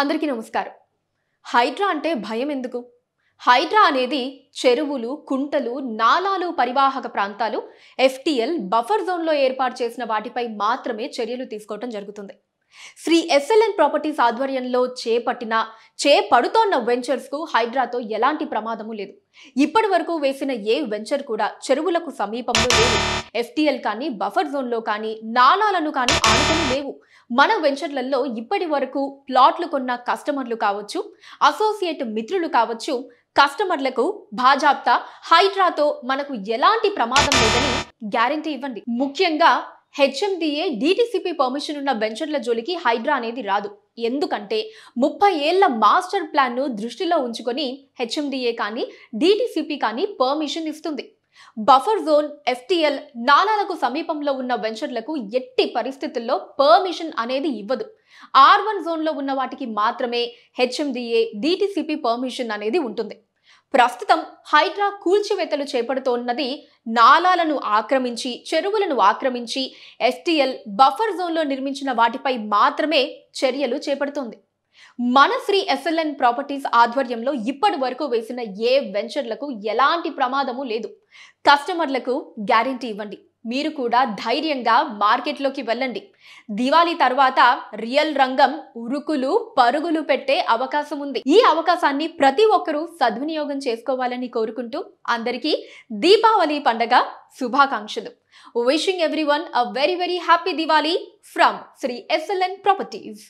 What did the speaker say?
అందరికీ నమస్కారం హైడ్రా అంటే భయం ఎందుకు హైడ్రా అనేది చెరువులు కుంటలు నాలాలు పరివాహక ప్రాంతాలు ఎఫ్టీఎల్ బఫర్ జోన్లో ఏర్పాటు చేసిన వాటిపై మాత్రమే చర్యలు తీసుకోవటం జరుగుతుంది శ్రీ ఎస్ఎల్ఎన్ ప్రాపర్టీస్ ఆధ్వర్యంలో చేపట్టిన చేపడుతోన్న వెంచర్స్కు హైడ్రాతో ఎలాంటి ప్రమాదము లేదు ఇప్పటి వరకు వేసిన ఏ వెంచర్ కూడా చెరువులకు సమీపంలో లేవు ఎఫ్టీఎల్ కానీ బఫర్ జోన్లో కానీ నాలాలను కానీ ఆనుకొని లేవు మన వెంచర్లలో ఇప్పటి వరకు ప్లాట్లు కొన్న కస్టమర్లు కావచ్చు అసోసియేట్ మిత్రులు కావచ్చు కస్టమర్లకు భాజాప్తా హైడ్రాతో మనకు ఎలాంటి ప్రమాదం లేదని గ్యారంటీ ఇవ్వండి ముఖ్యంగా హెచ్ఎండిఏ డీటీసీపీ పర్మిషన్ ఉన్న వెంచర్ల జోలికి హైడ్రా అనేది రాదు ఎందుకంటే ముప్పై ఏళ్ల మాస్టర్ ప్లాన్ను దృష్టిలో ఉంచుకొని హెచ్ఎండిఏ కానీ డీటీసీపీ కానీ పర్మిషన్ ఇస్తుంది బఫర్ జోన్ ఎఫ్టీఎల్ నాలాలకు సమీపంలో ఉన్న వెంచర్లకు ఎట్టి పరిస్థితుల్లో పర్మిషన్ అనేది ఇవ్వదు ఆర్ వన్ జోన్లో ఉన్న వాటికి మాత్రమే హెచ్ఎండిఏ డీటీసీపీ పర్మిషన్ అనేది ఉంటుంది ప్రస్తుతం హైడ్రా కూల్చివేతలు చేపడుతోన్నది నాలాలను ఆక్రమించి చెరువులను ఆక్రమించి ఎస్టీఎల్ బఫర్ జోన్లో నిర్మించిన వాటిపై మాత్రమే చర్యలు చేపడుతోంది మన శ్రీ ఎస్ఎల్ఎన్ ప్రాపర్టీస్ ఆధ్వర్యంలో ఇప్పటి వరకు వేసిన ఏ వెంచర్లకు ఎలాంటి ప్రమాదము లేదు కస్టమర్లకు గ్యారంటీ ఇవ్వండి మీరు కూడా ధైర్యంగా మార్కెట్లోకి వెళ్ళండి దివాళీ తర్వాత రియల్ రంగం ఉరుకులు పరుగులు పెట్టే అవకాశం ఉంది ఈ అవకాశాన్ని ప్రతి ఒక్కరూ సద్వినియోగం చేసుకోవాలని కోరుకుంటూ అందరికీ దీపావళి పండగ శుభాకాంక్షలు wishing everyone a very very happy Diwali from Sri SLN properties